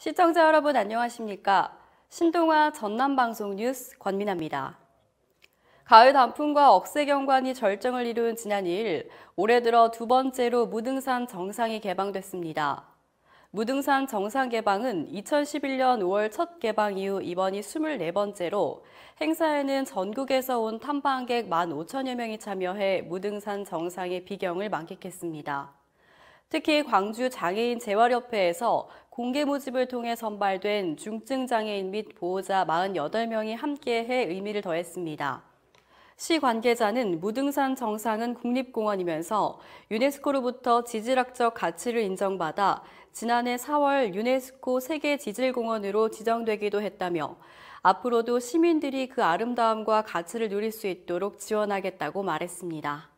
시청자 여러분 안녕하십니까? 신동아 전남방송 뉴스 권민아입니다. 가을 단풍과 억새 경관이 절정을 이룬 지난 2일, 올해 들어 두 번째로 무등산 정상이 개방됐습니다. 무등산 정상 개방은 2011년 5월 첫 개방 이후 이번이 24번째로 행사에는 전국에서 온 탐방객 15,000여 명이 참여해 무등산 정상의 비경을 만끽했습니다. 특히 광주 장애인 재활협회에서 공개 모집을 통해 선발된 중증장애인 및 보호자 48명이 함께해 의미를 더했습니다. 시 관계자는 무등산 정상은 국립공원이면서 유네스코로부터 지질학적 가치를 인정받아 지난해 4월 유네스코 세계지질공원으로 지정되기도 했다며 앞으로도 시민들이 그 아름다움과 가치를 누릴 수 있도록 지원하겠다고 말했습니다.